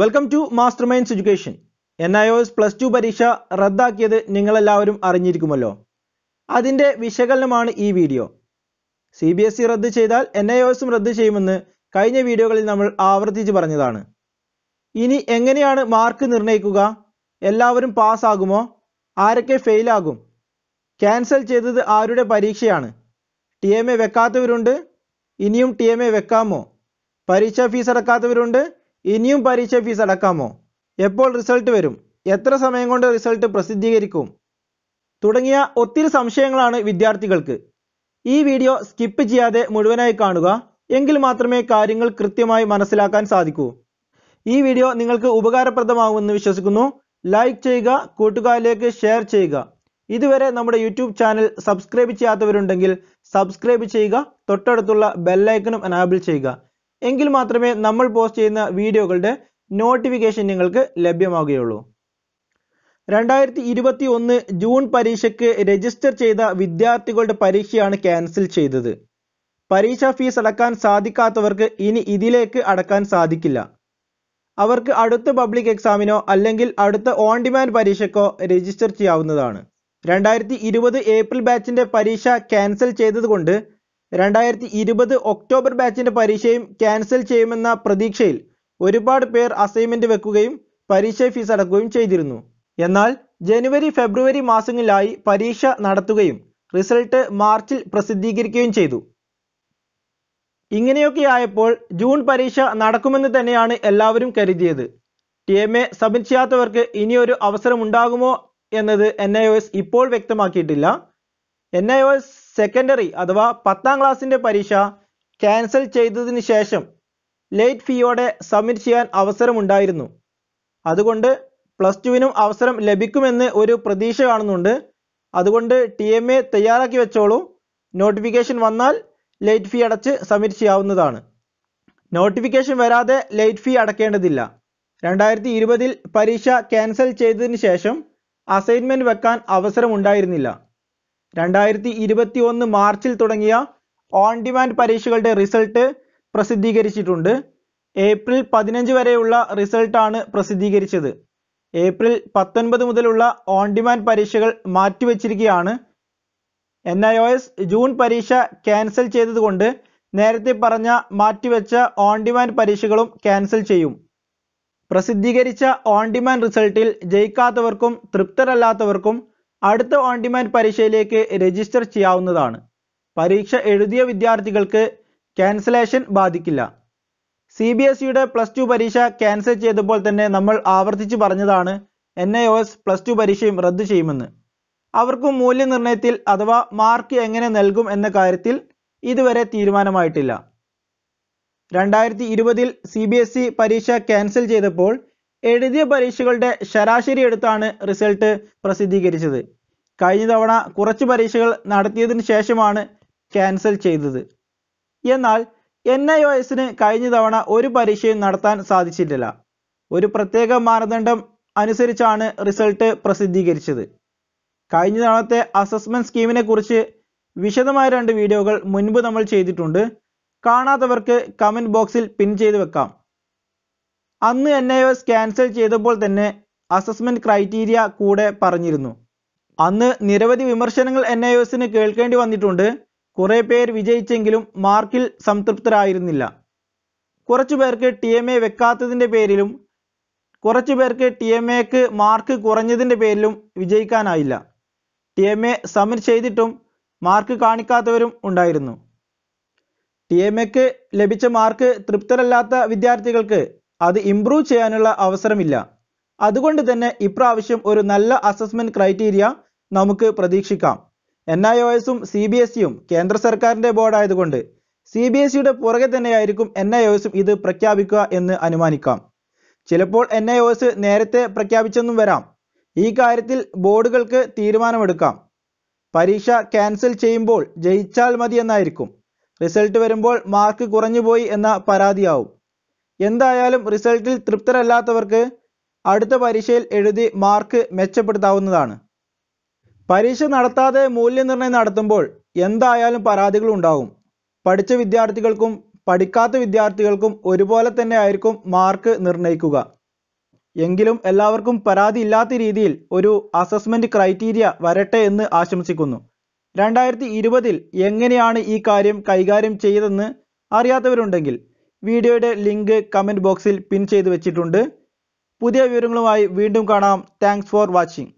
welcome to master minds education N I O S plus two പരീക്ഷ റദ്ദാക്കിയത് നിങ്ങളെല്ലാവരും അറിഞ്ഞിരിക്കുമല്ലോ അതിൻ്റെ വിശകലനമാണ് ഈ video C B S E റദ്ദ് ചെയ്താൽ എൻ ഐ ഒ എസും റദ്ദ് ചെയ്യുമെന്ന് കഴിഞ്ഞ വീഡിയോകളിൽ നമ്മൾ ആവർത്തിച്ച് പറഞ്ഞതാണ് ഇനി എങ്ങനെയാണ് മാർക്ക് നിർണ്ണയിക്കുക എല്ലാവരും പാസ്സാകുമോ ആരൊക്കെ ഫെയിലാകും ക്യാൻസൽ ചെയ്തത് ആരുടെ പരീക്ഷയാണ് ടി എം എ വെക്കാത്തവരുണ്ട് ഇനിയും ടി എം എ വെക്കാമോ പരീക്ഷാ ഫീസ് അടക്കാത്തവരുണ്ട് ഇനിയും പരീക്ഷ ഫീസ് അടക്കാമോ എപ്പോൾ റിസൾട്ട് വരും എത്ര സമയം കൊണ്ട് റിസൾട്ട് പ്രസിദ്ധീകരിക്കും തുടങ്ങിയ ഒത്തിരി സംശയങ്ങളാണ് വിദ്യാർത്ഥികൾക്ക് ഈ വീഡിയോ സ്കിപ്പ് ചെയ്യാതെ മുഴുവനായി കാണുക എങ്കിൽ മാത്രമേ കാര്യങ്ങൾ കൃത്യമായി മനസ്സിലാക്കാൻ സാധിക്കൂ ഈ വീഡിയോ നിങ്ങൾക്ക് ഉപകാരപ്രദമാകുമെന്ന് വിശ്വസിക്കുന്നു ലൈക്ക് ചെയ്യുക കൂട്ടുകാരിലേക്ക് ഷെയർ ചെയ്യുക ഇതുവരെ നമ്മുടെ യൂട്യൂബ് ചാനൽ സബ്സ്ക്രൈബ് ചെയ്യാത്തവരുണ്ടെങ്കിൽ സബ്സ്ക്രൈബ് ചെയ്യുക തൊട്ടടുത്തുള്ള ബെല്ലൈക്കനും അനാബിൾ ചെയ്യുക എങ്കിൽ മാത്രമേ നമ്മൾ പോസ്റ്റ് ചെയ്യുന്ന വീഡിയോകളുടെ നോട്ടിഫിക്കേഷൻ നിങ്ങൾക്ക് ലഭ്യമാകുകയുള്ളൂ രണ്ടായിരത്തി ഇരുപത്തി ഒന്ന് ജൂൺ പരീക്ഷയ്ക്ക് രജിസ്റ്റർ ചെയ്ത വിദ്യാർത്ഥികളുടെ പരീക്ഷയാണ് ക്യാൻസൽ ചെയ്തത് പരീക്ഷാ ഫീസ് അടക്കാൻ സാധിക്കാത്തവർക്ക് ഇനി ഇതിലേക്ക് അടക്കാൻ സാധിക്കില്ല അവർക്ക് അടുത്ത പബ്ലിക് എക്സാമിനോ അല്ലെങ്കിൽ അടുത്ത ഓൺ ഡിമാൻഡ് പരീക്ഷയ്ക്കോ രജിസ്റ്റർ ചെയ്യാവുന്നതാണ് രണ്ടായിരത്തി ഇരുപത് ഏപ്രിൽ ബാച്ചിന്റെ പരീക്ഷ ക്യാൻസൽ ചെയ്തതുകൊണ്ട് രണ്ടായിരത്തി ഇരുപത് ഒക്ടോബർ ബാച്ചിൻ്റെ പരീക്ഷയും ക്യാൻസൽ ചെയ്യുമെന്ന പ്രതീക്ഷയിൽ ഒരുപാട് പേർ അസൈൻമെൻ്റ് വെക്കുകയും പരീക്ഷ ഫീസ് അടക്കുകയും ചെയ്തിരുന്നു എന്നാൽ ജനുവരി ഫെബ്രുവരി മാസങ്ങളിലായി പരീക്ഷ നടത്തുകയും റിസൾട്ട് മാർച്ചിൽ പ്രസിദ്ധീകരിക്കുകയും ചെയ്തു ഇങ്ങനെയൊക്കെ ആയപ്പോൾ ജൂൺ പരീക്ഷ നടക്കുമെന്ന് തന്നെയാണ് എല്ലാവരും കരുതിയത് ടി എം എ സബ്മിറ്റ് ചെയ്യാത്തവർക്ക് ഇനിയൊരു അവസരമുണ്ടാകുമോ എന്നത് എൻ ഐ ഒ എസ് ഇപ്പോൾ വ്യക്തമാക്കിയിട്ടില്ല N I O S secondary അഥവാ പത്താം ക്ലാസ്സിൻ്റെ പരീക്ഷ ക്യാൻസൽ ചെയ്തതിന് ശേഷം ലേറ്റ് ഫീയോടെ സബ്മിറ്റ് ചെയ്യാൻ അവസരമുണ്ടായിരുന്നു അതുകൊണ്ട് പ്ലസ് ടുവിനും അവസരം ലഭിക്കുമെന്ന് ഒരു പ്രതീക്ഷ കാണുന്നുണ്ട് അതുകൊണ്ട് ടി എം എ തയ്യാറാക്കി വെച്ചോളൂ നോട്ടിഫിക്കേഷൻ വന്നാൽ ലേറ്റ് ഫീ അടച്ച് സബ്മിറ്റ് ചെയ്യാവുന്നതാണ് നോട്ടിഫിക്കേഷൻ വരാതെ ലേറ്റ് ഫീ അടക്കേണ്ടതില്ല രണ്ടായിരത്തി ഇരുപതിൽ പരീക്ഷ ക്യാൻസൽ ചെയ്തതിന് ശേഷം അസൈൻമെൻറ്റ് വെക്കാൻ അവസരമുണ്ടായിരുന്നില്ല രണ്ടായിരത്തി ഇരുപത്തി ഒന്ന് മാർച്ചിൽ തുടങ്ങിയ ഓൺ ഡിമാൻഡ് പരീക്ഷകളുടെ റിസൾട്ട് പ്രസിദ്ധീകരിച്ചിട്ടുണ്ട് ഏപ്രിൽ പതിനഞ്ച് വരെയുള്ള റിസൾട്ടാണ് പ്രസിദ്ധീകരിച്ചത് ഏപ്രിൽ പത്തൊൻപത് മുതലുള്ള ഓൺ ഡിമാൻഡ് പരീക്ഷകൾ മാറ്റിവെച്ചിരിക്കുകയാണ് N I O S June പരീക്ഷ ക്യാൻസൽ ചെയ്തതുകൊണ്ട് നേരത്തെ പറഞ്ഞ മാറ്റിവെച്ച ഓൺ ഡിമാൻഡ് പരീക്ഷകളും ക്യാൻസൽ ചെയ്യും പ്രസിദ്ധീകരിച്ച ഓൺ ഡിമാൻഡ് റിസൾട്ടിൽ ജയിക്കാത്തവർക്കും തൃപ്തരല്ലാത്തവർക്കും അടുത്ത ഓൺ ഡിമാൻഡ് പരീക്ഷയിലേക്ക് രജിസ്റ്റർ ചെയ്യാവുന്നതാണ് പരീക്ഷ എഴുതിയ വിദ്യാർത്ഥികൾക്ക് ക്യാൻസലേഷൻ ബാധിക്കില്ല സി ബി എസ് സിയുടെ പ്ലസ് ടു പരീക്ഷ ക്യാൻസൽ ചെയ്തപ്പോൾ തന്നെ നമ്മൾ ആവർത്തിച്ച് പറഞ്ഞതാണ് N I O S plus two പരീക്ഷയും റദ്ദു ചെയ്യുമെന്ന് അവർക്ക് മൂല്യനിർണ്ണയത്തിൽ അഥവാ മാർക്ക് എങ്ങനെ നൽകും എന്ന കാര്യത്തിൽ ഇതുവരെ തീരുമാനമായിട്ടില്ല രണ്ടായിരത്തി ഇരുപതിൽ സി ബി എസ് സി പരീക്ഷ ക്യാൻസൽ ചെയ്തപ്പോൾ എഴുതിയ പരീക്ഷകളുടെ ശരാശരി എടുത്താണ് റിസൾട്ട് പ്രസിദ്ധീകരിച്ചത് കഴിഞ്ഞ തവണ കുറച്ച് പരീക്ഷകൾ നടത്തിയതിനു ശേഷമാണ് ക്യാൻസൽ ചെയ്തത് എന്നാൽ എൻ ഐ ഒ എസിന് കഴിഞ്ഞ തവണ ഒരു പരീക്ഷയും നടത്താൻ സാധിച്ചിട്ടില്ല ഒരു പ്രത്യേക മാനദണ്ഡം അനുസരിച്ചാണ് റിസൾട്ട് പ്രസിദ്ധീകരിച്ചത് കഴിഞ്ഞ തവണത്തെ അസസ്മെന്റ് സ്കീമിനെ കുറിച്ച് വിശദമായ രണ്ട് വീഡിയോകൾ മുൻപ് നമ്മൾ ചെയ്തിട്ടുണ്ട് കാണാത്തവർക്ക് കമൻറ്റ് ബോക്സിൽ പിൻ ചെയ്ത് വെക്കാം അന്ന് എൻ ഐ എസ് ക്യാൻസൽ ചെയ്തപ്പോൾ തന്നെ അസസ്മെന്റ് ക്രൈറ്റീരിയ കൂടെ പറഞ്ഞിരുന്നു അന്ന് നിരവധി വിമർശനങ്ങൾ എൻ ഐ എസിന് കേൾക്കേണ്ടി വന്നിട്ടുണ്ട് കുറേ പേർ വിജയിച്ചെങ്കിലും മാർക്കിൽ സംതൃപ്തരായിരുന്നില്ല കുറച്ചു പേർക്ക് ടി എം എ വെക്കാത്തതിൻ്റെ പേരിലും കുറച്ചു പേർക്ക് ടി എം എക്ക് മാർക്ക് കുറഞ്ഞതിൻ്റെ പേരിലും വിജയിക്കാനായില്ല ടി എം എ സബ്മിറ്റ് ചെയ്തിട്ടും മാർക്ക് കാണിക്കാത്തവരും ഉണ്ടായിരുന്നു ടി എം എക്ക് ലഭിച്ച മാർക്ക് തൃപ്തരല്ലാത്ത വിദ്യാർത്ഥികൾക്ക് അത് ഇംപ്രൂവ് ചെയ്യാനുള്ള അവസരമില്ല അതുകൊണ്ട് തന്നെ ഇപ്രാവശ്യം ഒരു നല്ല അസസ്മെന്റ് ക്രൈറ്റീരിയ നമുക്ക് പ്രതീക്ഷിക്കാം എൻ ഐ ഒ എസും സി ബി എസ് സിയും കേന്ദ്ര സർക്കാരിൻ്റെ ബോർഡായതുകൊണ്ട് സി ബി എസ് സിയുടെ e പുറകെ തന്നെയായിരിക്കും എൻ ഐ ഒ എസും ഇത് പ്രഖ്യാപിക്കുക എന്ന് അനുമാനിക്കാം ചിലപ്പോൾ എൻ ഐ ഒ എസ് നേരത്തെ പ്രഖ്യാപിച്ചെന്നും വരാം ഈ കാര്യത്തിൽ ബോർഡുകൾക്ക് തീരുമാനമെടുക്കാം പരീക്ഷ ക്യാൻസൽ ചെയ്യുമ്പോൾ ജയിച്ചാൽ മതി എന്നായിരിക്കും റിസൾട്ട് വരുമ്പോൾ മാർക്ക് കുറഞ്ഞുപോയി എന്ന പരാതിയാവും എന്തായാലും റിസൾട്ടിൽ തൃപ്തരല്ലാത്തവർക്ക് അടുത്ത പരീക്ഷയിൽ എഴുതി മാർക്ക് മെച്ചപ്പെടുത്താവുന്നതാണ് പരീക്ഷ നടത്താതെ മൂല്യനിർണ്ണയം നടത്തുമ്പോൾ എന്തായാലും പരാതികൾ ഉണ്ടാവും പഠിച്ച വിദ്യാർത്ഥികൾക്കും പഠിക്കാത്ത വിദ്യാർത്ഥികൾക്കും ഒരുപോലെ തന്നെ ആയിരിക്കും മാർക്ക് നിർണ്ണയിക്കുക എങ്കിലും എല്ലാവർക്കും പരാതി ഇല്ലാത്ത രീതിയിൽ ഒരു അസസ്മെന്റ് ക്രൈറ്റീരിയ വരട്ടെ എന്ന് ആശംസിക്കുന്നു രണ്ടായിരത്തി ഇരുപതിൽ എങ്ങനെയാണ് ഈ കാര്യം കൈകാര്യം ചെയ്തതെന്ന് അറിയാത്തവരുണ്ടെങ്കിൽ വീഡിയോയുടെ ലിങ്ക് കമൻറ്റ് ബോക്സിൽ പിൻ ചെയ്ത് വെച്ചിട്ടുണ്ട് പുതിയ വിവരങ്ങളുമായി വീണ്ടും കാണാം താങ്ക്സ് ഫോർ വാച്ചിങ്